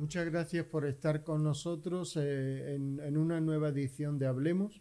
muchas gracias por estar con nosotros eh, en, una nueva edición de Hablemos.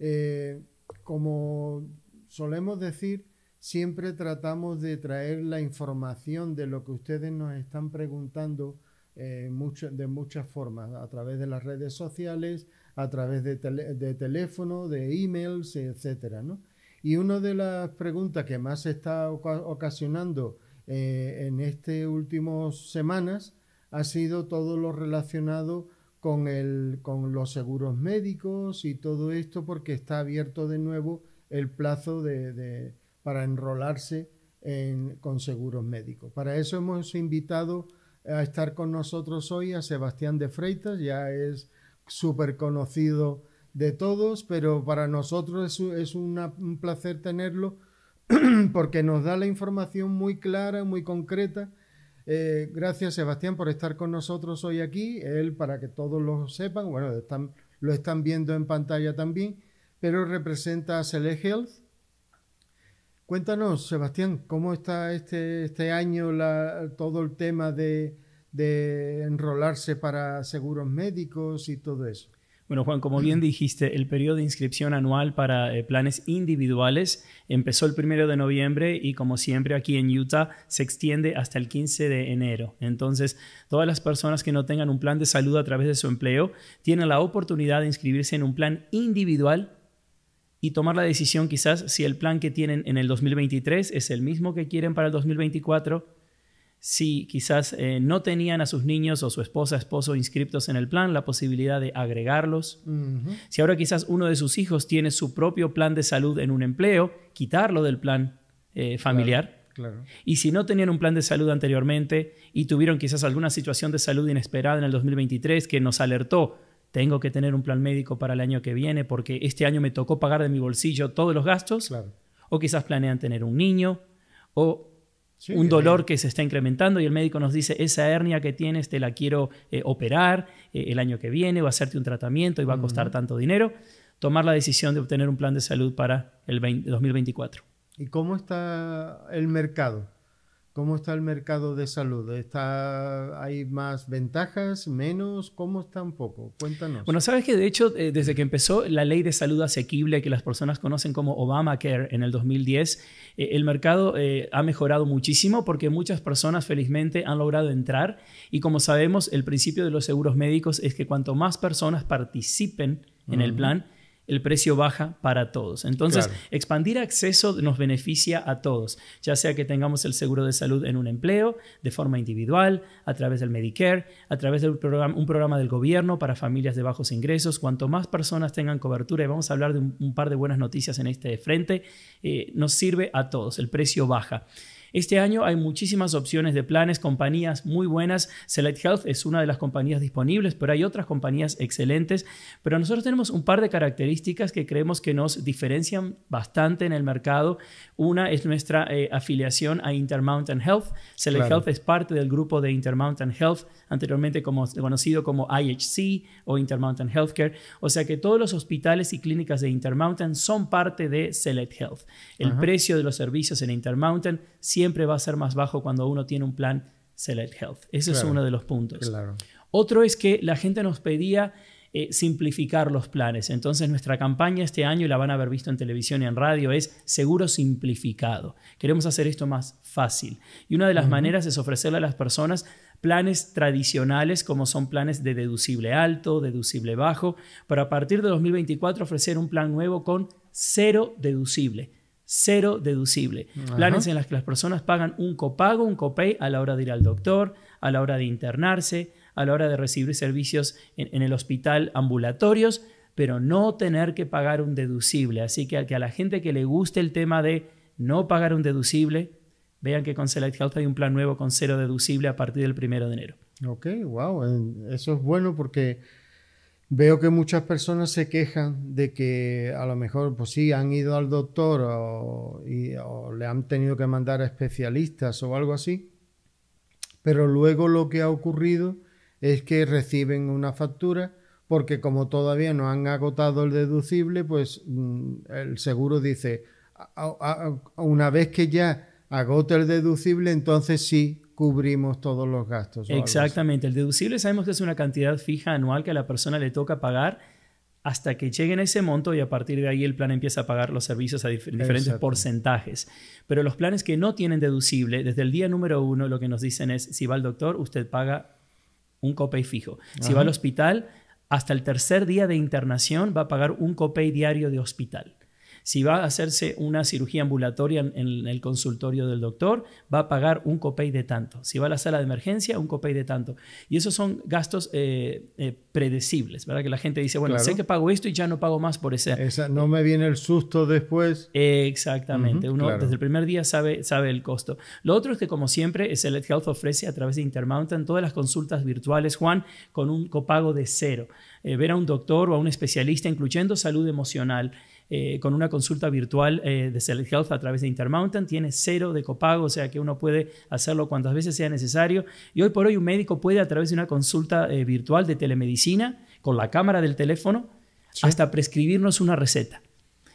Eh, como solemos decir, siempre tratamos de traer la información de lo que ustedes nos están preguntando eh, mucho, de muchas formas, a través de las redes sociales, a través de, teléfono, de emails, etcétera, ¿no? Y una de las preguntas que más se está ocasionando en estas últimas semanas ha sido todo lo relacionado con, los seguros médicos y todo esto porque está abierto de nuevo el plazo de, para enrolarse con seguros médicos. Para eso hemos invitado a estar con nosotros hoy a Sebastián de Freitas, ya es súper conocido de todos, pero para nosotros es, un placer tenerlo porque nos da la información muy clara, muy concreta eh, gracias Sebastián por estar con nosotros hoy aquí. Él, para que todos lo sepan, bueno, lo están viendo en pantalla también, pero representa a Select Health. Cuéntanos, Sebastián, ¿cómo está este, este año todo el tema de enrolarse para seguros médicos y todo eso? Bueno, Juan, como bien mm. dijiste, el periodo de inscripción anual para eh, planes individuales empezó el primero de noviembre y como siempre aquí en Utah se extiende hasta el 15 de enero. Entonces, todas las personas que no tengan un plan de salud a través de su empleo tienen la oportunidad de inscribirse en un plan individual y tomar la decisión quizás si el plan que tienen en el 2023 es el mismo que quieren para el 2024 si quizás eh, no tenían a sus niños o su esposa, esposo inscriptos en el plan, la posibilidad de agregarlos. Si ahora quizás uno de sus hijos tiene su propio plan de salud en un empleo, quitarlo del plan eh, familiar. Y si no tenían un plan de salud anteriormente y tuvieron quizás alguna situación de salud inesperada en el 2023 que nos alertó, tengo que tener un plan médico para el año que viene porque este año me tocó pagar de mi bolsillo todos los gastos. O quizás planean tener un niño o un dolor que se está incrementando y el médico nos dice, esa hernia que tienes te la quiero eh, operar eh, el año que viene, va a hacerte un tratamiento y va a costar tanto dinero, tomar la decisión de obtener un plan de salud para el 2024. ¿Y cómo está el mercado? ¿Cómo está el mercado de salud? ¿Está, ¿Hay más ventajas, menos? ¿Cómo está un poco? Cuéntanos. Bueno, sabes que de hecho, eh, desde que empezó la ley de salud asequible, que las personas conocen como Obamacare en el 2010, eh, el mercado eh, ha mejorado muchísimo porque muchas personas felizmente han logrado entrar y como sabemos, el principio de los seguros médicos es que cuanto más personas participen en el plan, el precio baja para todos. Entonces, expandir acceso nos beneficia a todos, ya sea que tengamos el seguro de salud en un empleo, de forma individual, a través del Medicare, a través de un programa, del gobierno para familias de bajos ingresos. Cuanto más personas tengan cobertura, y vamos a hablar de un, par de buenas noticias en este frente, eh, nos sirve a todos, el precio baja. Este año hay muchísimas opciones de planes, compañías muy buenas. Select Health es una de las compañías disponibles, pero hay otras compañías excelentes. Pero nosotros tenemos un par de características que creemos que nos diferencian bastante en el mercado. Una es nuestra eh, afiliación a Intermountain Health. Select Health es parte del grupo de Intermountain Health, anteriormente como, conocido como IHC o Intermountain Healthcare. O sea que todos los hospitales y clínicas de Intermountain son parte de Select Health. El precio de los servicios en Intermountain siempre va a ser más bajo cuando uno tiene un plan Select Health. Ese es uno de los puntos. Otro es que la gente nos pedía eh, simplificar los planes. Entonces nuestra campaña este año, y la van a haber visto en televisión y en radio, es seguro simplificado. Queremos hacer esto más fácil. Y una de las maneras es ofrecerle a las personas planes tradicionales como son planes de deducible alto, deducible bajo, pero a partir de 2024 ofrecer un plan nuevo con cero deducible cero deducible. Planes en los que las personas pagan un copago, un copay a la hora de ir al doctor, a la hora de internarse, a la hora de recibir servicios en, el hospital ambulatorios, pero no tener que pagar un deducible. Así que a, a la gente que le guste el tema de no pagar un deducible, vean que con Select Health hay un plan nuevo con cero deducible a partir del primero de enero. Ok, wow, eso es bueno porque Veo que muchas personas se quejan de que a lo mejor, pues sí, han ido al doctor o, y, le han tenido que mandar a especialistas o algo así, pero luego lo que ha ocurrido es que reciben una factura porque como todavía no han agotado el deducible, pues mm, el seguro dice, una vez que ya agote el deducible, entonces sí, cubrimos todos los gastos. Exactamente, el deducible sabemos que es una cantidad fija anual que a la persona le toca pagar hasta que lleguen a ese monto y a partir de ahí el plan empieza a pagar los servicios a diferentes porcentajes. Pero los planes que no tienen deducible, desde el día número uno lo que nos dicen es, si va al doctor, usted paga un copay fijo. Si va al hospital, hasta el tercer día de internación va a pagar un copay diario de hospital. Si va a hacerse una cirugía ambulatoria en, el consultorio del doctor, va a pagar un copay de tanto. Si va a la sala de emergencia, un copay de tanto. Y esos son gastos eh, eh, predecibles, ¿verdad? Que la gente dice, bueno, sé que pago esto y ya no pago más por ese. no me viene el susto después. Exactamente. Uno desde el primer día sabe, el costo. Lo otro es que, como siempre, Select Health ofrece a través de Intermountain todas las consultas virtuales, Juan, con un copago de cero. Eh, ver a un doctor o a un especialista, incluyendo salud emocional, eh, con una consulta virtual eh, de Select Health a través de Intermountain. Tiene cero de copago, o sea que uno puede hacerlo cuantas veces sea necesario. Y hoy por hoy un médico puede a través de una consulta eh, virtual de telemedicina, con la cámara del teléfono, hasta prescribirnos una receta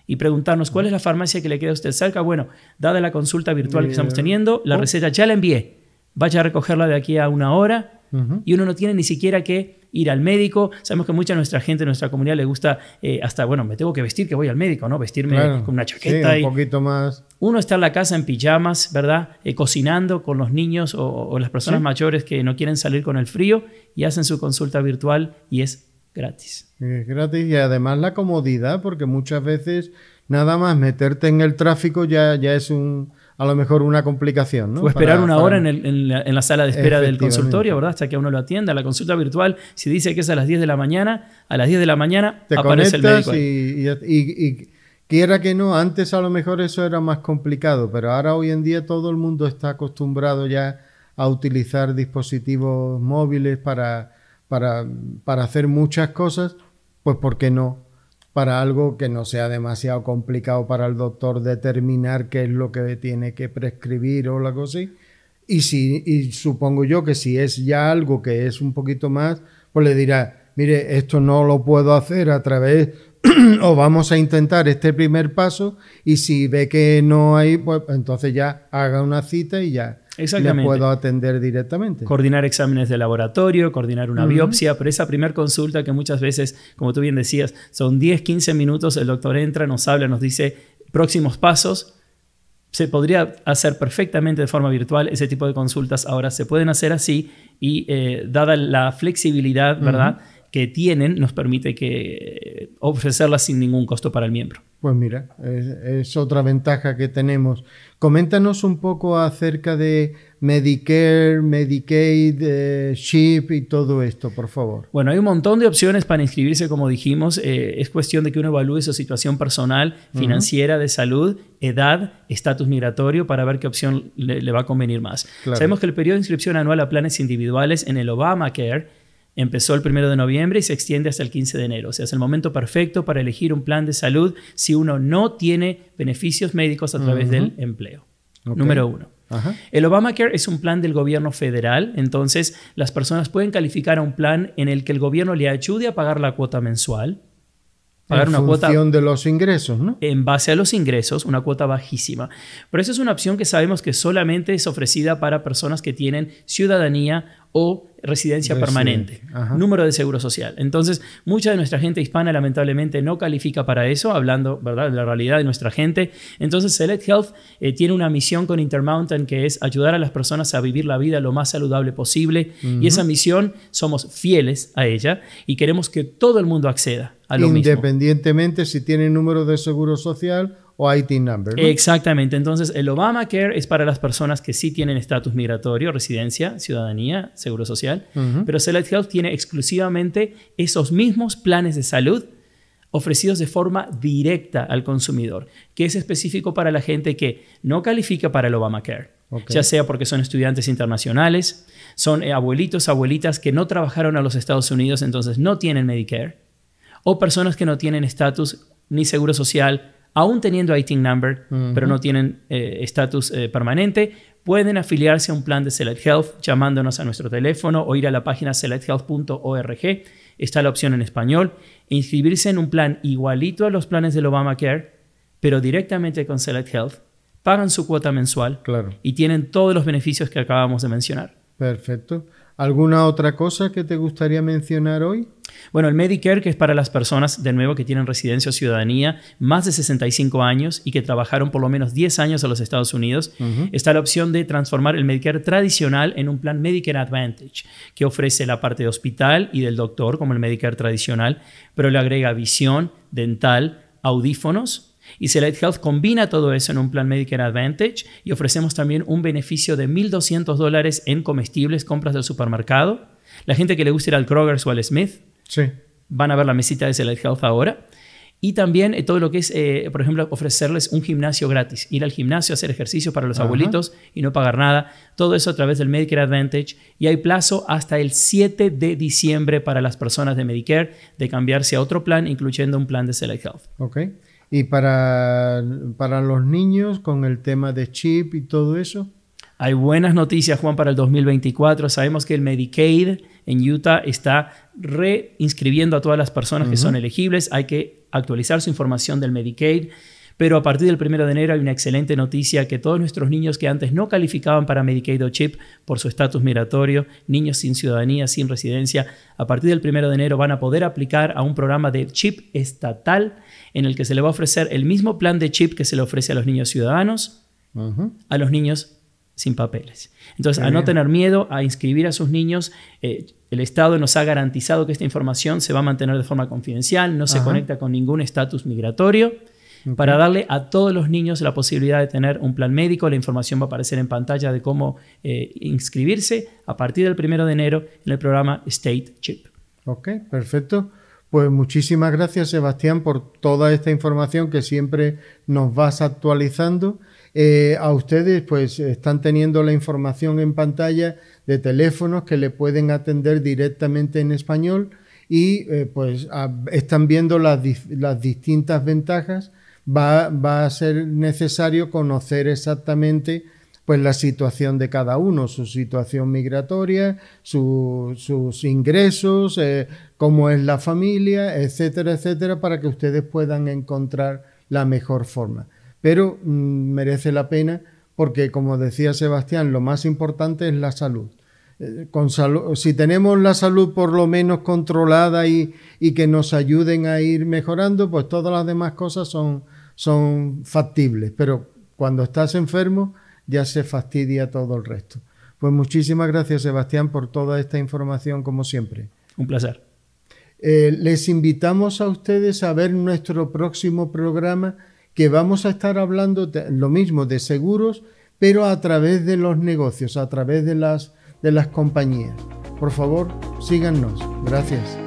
y preguntarnos cuál es la farmacia que le queda a usted cerca. Bueno, dada la consulta virtual que estamos teniendo, la oh. receta ya la envié. Vaya a recogerla de aquí a una hora y uno no tiene ni siquiera que ir al médico. Sabemos que mucha de nuestra gente, nuestra comunidad le gusta eh, hasta, bueno, me tengo que vestir que voy al médico, ¿no? Vestirme con una chaqueta. y un poquito más. Uno está en la casa en pijamas, ¿verdad? Eh, cocinando con los niños o, las personas mayores que no quieren salir con el frío y hacen su consulta virtual y es gratis. Es gratis y además la comodidad porque muchas veces nada más meterte en el tráfico ya, ya es un a lo mejor una complicación. ¿no? O esperar una hora en, la, sala de espera del consultorio, ¿verdad? Hasta que uno lo atienda. La consulta virtual, si dice que es a las 10 de la mañana, a las 10 de la mañana Te aparece el médico. Y, y, quiera que no, antes a lo mejor eso era más complicado, pero ahora hoy en día todo el mundo está acostumbrado ya a utilizar dispositivos móviles para, para, para hacer muchas cosas, pues ¿por qué no? para algo que no sea demasiado complicado para el doctor determinar qué es lo que tiene que prescribir o algo así. Y, si, y supongo yo que si es ya algo que es un poquito más, pues le dirá, mire, esto no lo puedo hacer a través, o vamos a intentar este primer paso, y si ve que no hay, pues, pues entonces ya haga una cita y ya Exactamente. le puedo atender directamente. Coordinar exámenes de laboratorio, coordinar una biopsia, pero esa primera consulta que muchas veces, como tú bien decías, son 10, 15 minutos, el doctor entra, nos habla, nos dice próximos pasos. Se podría hacer perfectamente de forma virtual ese tipo de consultas. Ahora se pueden hacer así y eh, dada la flexibilidad, ¿verdad? que tienen nos permite que eh, ofrecerlas sin ningún costo para el miembro. Pues mira, es, otra ventaja que tenemos. Coméntanos un poco acerca de Medicare, Medicaid, eh, SHIP y todo esto, por favor. Bueno, hay un montón de opciones para inscribirse, como dijimos. Eh, es cuestión de que uno evalúe su situación personal, financiera, de salud, edad, estatus migratorio, para ver qué opción le, va a convenir más. Sabemos que el periodo de inscripción anual a planes individuales en el Obamacare Empezó el 1 de noviembre y se extiende hasta el 15 de enero. O sea, es el momento perfecto para elegir un plan de salud si uno no tiene beneficios médicos a través del empleo. Número uno. El Obamacare es un plan del gobierno federal, entonces las personas pueden calificar a un plan en el que el gobierno le ayude a pagar la cuota mensual. Pagar en una función de los ingresos, ¿no? En base a los ingresos, una cuota bajísima. Pero esa es una opción que sabemos que solamente es ofrecida para personas que tienen ciudadanía o residencia permanente, número de seguro social. Entonces, mucha de nuestra gente hispana lamentablemente no califica para eso, hablando ¿verdad? de la realidad de nuestra gente. Entonces, Select Health eh, tiene una misión con Intermountain que es ayudar a las personas a vivir la vida lo más saludable posible. Y esa misión somos fieles a ella y queremos que todo el mundo acceda a lo Independientemente si tiene número de seguro social number. Exactamente. Entonces, el Obamacare es para las personas que sí tienen estatus migratorio, residencia, ciudadanía, seguro social, pero Select Health tiene exclusivamente esos mismos planes de salud ofrecidos de forma directa al consumidor, que es específico para la gente que no califica para el Obamacare, ya sea porque son estudiantes internacionales, son eh, abuelitos, abuelitas que no trabajaron a los Estados Unidos, entonces no tienen Medicare, o personas que no tienen estatus ni seguro social aún teniendo ITIN number, pero no tienen eh, estatus eh, permanente, pueden afiliarse a un plan de Select Health llamándonos a nuestro teléfono o ir a la página selecthealth.org. Está la opción en español. inscribirse en un plan igualito a los planes del Obamacare, pero directamente con Select Health. Pagan su cuota mensual y tienen todos los beneficios que acabamos de mencionar. Perfecto. ¿Alguna otra cosa que te gustaría mencionar hoy? Bueno, el Medicare, que es para las personas, de nuevo, que tienen residencia o ciudadanía, más de 65 años y que trabajaron por lo menos 10 años en los Estados Unidos, está la opción de transformar el Medicare tradicional en un plan Medicare Advantage, que ofrece la parte de hospital y del doctor, como el Medicare tradicional, pero le agrega visión, dental, audífonos y Select Health combina todo eso en un plan Medicare Advantage y ofrecemos también un beneficio de 1.200 dólares en comestibles, compras del supermercado. La gente que le gusta ir al Kroger o al Smith van a ver la mesita de Select Health ahora. Y también eh, todo lo que es, eh, por ejemplo, ofrecerles un gimnasio gratis, ir al gimnasio, hacer ejercicio para los abuelitos y no pagar nada. Todo eso a través del Medicare Advantage. Y hay plazo hasta el 7 de diciembre para las personas de Medicare de cambiarse a otro plan, incluyendo un plan de Select Health. Okay. Y para, para los niños, con el tema de chip y todo eso. Hay buenas noticias, Juan, para el 2024. Sabemos que el Medicaid en Utah está reinscribiendo a todas las personas que son elegibles. Hay que actualizar su información del Medicaid. Pero a partir del 1 de enero hay una excelente noticia que todos nuestros niños que antes no calificaban para Medicaid o CHIP por su estatus migratorio, niños sin ciudadanía, sin residencia, a partir del 1 de enero van a poder aplicar a un programa de CHIP estatal en el que se le va a ofrecer el mismo plan de CHIP que se le ofrece a los niños ciudadanos, a los niños sin papeles. Entonces, a no tener miedo a inscribir a sus niños, eh, el Estado nos ha garantizado que esta información se va a mantener de forma confidencial, no se conecta con ningún estatus migratorio para darle a todos los niños la posibilidad de tener un plan médico. La información va a aparecer en pantalla de cómo eh, inscribirse a partir del primero de enero en el programa State Chip. Ok, perfecto. Pues muchísimas gracias Sebastián por toda esta información que siempre nos vas actualizando. Eh, a ustedes pues están teniendo la información en pantalla de teléfonos que le pueden atender directamente en español y eh, pues están viendo las distintas ventajas va, a ser necesario conocer exactamente pues la situación de cada uno, su situación migratoria, sus ingresos, eh, cómo es la familia, etcétera, etcétera, para que ustedes puedan encontrar la mejor forma. Pero mm, merece la pena porque, como decía Sebastián, lo más importante es la salud. Eh, si tenemos la salud por lo menos controlada y, que nos ayuden a ir mejorando, pues todas las demás cosas son, son factibles. Pero cuando estás enfermo ya se fastidia todo el resto. Pues muchísimas gracias Sebastián por toda esta información como siempre. Un placer. Eh, les invitamos a ustedes a ver nuestro próximo programa que vamos a estar hablando lo mismo de seguros, pero a través de los negocios, a través de las de las compañías. Por favor, síganos. Gracias.